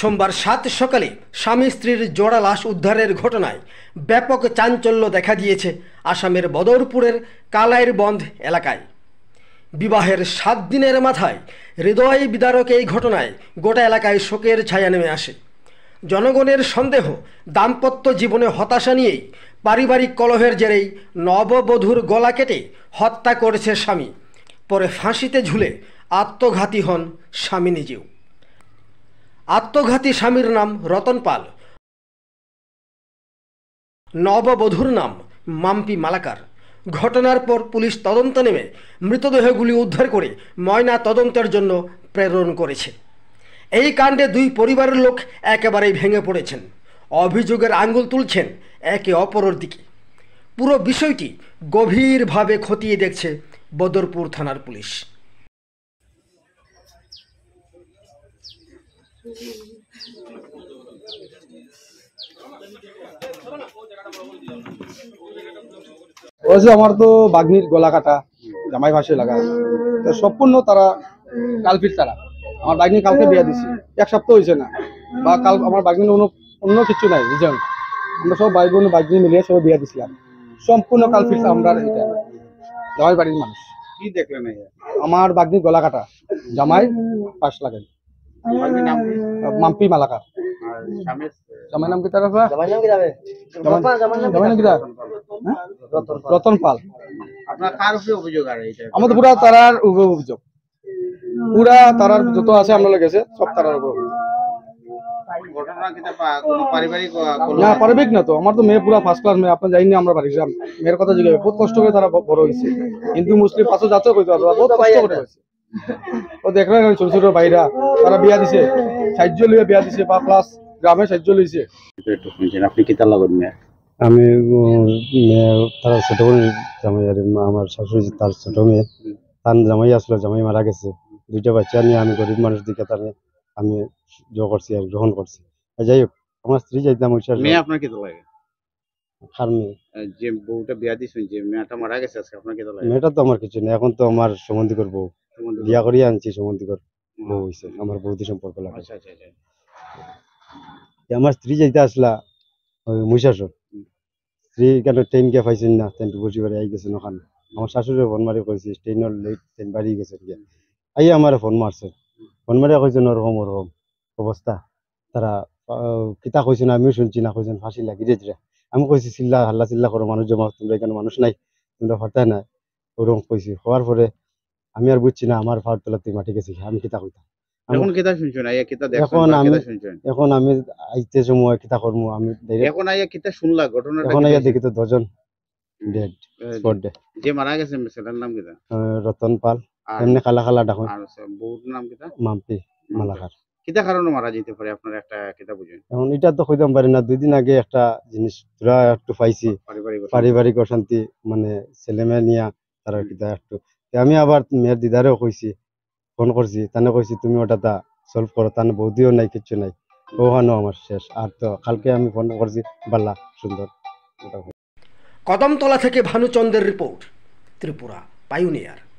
সোমবার সাত সকালে স্বামী স্ত্রীর জোড়া লাশ উদ্ধারের ঘটনায় ব্যাপক চাঞ্চল্য দেখা দিয়েছে আসামের বদরপুরের কালাইর বন্ধ এলাকায় বিবাহের সাত দিনের মাথায় হৃদয় বিদারক এই ঘটনায় গোটা এলাকায় শোকের ছায়া নেমে আসে জনগণের সন্দেহ দাম্পত্য জীবনে হতাশা নিয়েই পারিবারিক কলহের জেরেই নববধূর গলা কেটে হত্যা করেছে স্বামী পরে ফাঁসিতে ঝুলে আত্মঘাতী হন স্বামী নিজেও আত্মঘাতী স্বামীর নাম রতন পাল নববধূর নাম মাম্পি মালাকার ঘটনার পর পুলিশ তদন্ত নেমে মৃতদেহগুলি উদ্ধার করে ময়না তদন্তের জন্য প্রেরণ করেছে এই কাণ্ডে দুই পরিবারের লোক একেবারেই ভেঙে পড়েছেন অভিযোগের আঙ্গুল তুলছেন একে অপরের দিকে পুরো বিষয়টি গভীরভাবে খতিয়ে দেখছে বদরপুর থানার পুলিশ ওই যে আমার তো বাঘির গলা কাটা জামাই ভাসে লাগা তো সম্পূর্ণ তারা কালপির তারা আমার বাগ্নি কালকে বিয়া দিছি এক সপ্তাহ হয়েছে না বা কাল আমার বাগ্নি অন্য কিছু নাই রিজন আমরা সব ভাই বোন বাগ্নি মিলিয়ে সবাই বিয়া দিছিলাম সম্পূর্ণ কালপির আমরা এটা জামাই বাড়ির মানুষ কি দেখলেন আমার বাগ্নি গলা কাটা জামাই পাশ লাগাই মাম্পি মালাকা হ্যাঁ? আছে আছে পারিবারিক না তো আমার তো মেয়ে পুরা ফার্স্ট ক্লাস মেয়ে আপনার যাইনি আমরা বাড়ি মেয়ের কথা জিজ্ঞাসা বহুত কষ্ট করে তারা বড় হয়েছে হিন্দু মুসলিম পাশে যাচ্ছে কষ্ট করে ও দেখলাম ছোট ছোট ভাইরা তারা বিয়া দিছে সাহায্য লিয়ে বিয়া দিছে বা প্লাস গ্রামে সাহায্য লইছে আপনি কি তালা লাগত মেয়ে আমি তার ছোট জামাই আর আমার শাশুড়ি তার ছোট মেয়ে তার জামাই আসলো জামাই মারা গেছে দুইটা বাচ্চা নিয়ে আমি গরিব মানুষ দিকে তার আমি জো ইয়ে করছি আর গ্রহণ করছি যাই হোক আমার স্ত্রী যাই ওই মেয়ে আপনার কি আর লাগে যে বউটা বিয়া দিয়েছেন যে মেয়েটা মারা গেছে আজকে আপনার লাগে মেয়েটা তো আমার কিছু নেই এখন তো আমার সম্বন্ধী করবো বিয়া করিয়া আনছি সুমন্তিকর বউ হয়েছে আমার বৌদি সম্পর্ক লাগে আচ্ছা, আচ্ছা, আচ্ছা। আমার স্ত্রী যাইতে আসলা মুশাসর স্ত্রী কেন ট্রেন কে পাইছেন না ট্রেন বসি বাড়ি আই গেছেন ওখানে আমার শাশুড়ি ফোন মারি কইছি ট্রেনের লেট ট্রেন বাড়ি গেছে আই আমার ফোন মারছে ফোন মারি কইছেন ওরকম ওরকম অবস্থা তারা কিতা কইছেন আমিও শুনছি না কইছেন ফাঁসি লাগি রে আমি কইছি চিল্লা হাল্লা চিল্লা করো মানুষ জমা তোমরা এখানে মানুষ নাই তোমরা ফাটা না ওরকম কইছি হওয়ার পরে আমি আর বুঝছি না আমার ফাউট তোলা তুই মাটি গেছি আমি কিতা কইতাম এখন কিতা শুনছেন এখন আমি আইতে সময় করমু আমি এখন আইয়া শুনলা ঘটনাটা এখন আইয়া দেখি তো দজন ডেড স্পট যে মারা গেছে নাম রতন পাল এমনি কালা কালা ডাকন আর বউর নাম কিতা মাম্পি মালাকার কিতা কারণে মারা যেতে পারে আপনার একটা কিতা বুঝেন এখন এটা তো কইতাম পারি না দুই দিন আগে একটা জিনিস পুরা একটু পাইছি পারিবারিক অশান্তি মানে ছেলে মেয়ে নিয়ে তারা একটু আমি আবার মেয়ের দিদারেও কইছি ফোন করছি তানে কইছি তুমি ওটা তা সলভ করো তানে বৌদিও নাই কিচ্ছু নাই ওখানেও আমার শেষ আর তো কালকে আমি ফোন করছি বাল্লা সুন্দর কদমতলা থেকে ভানুচন্দ্রের রিপোর্ট ত্রিপুরা পাইউনিয়ার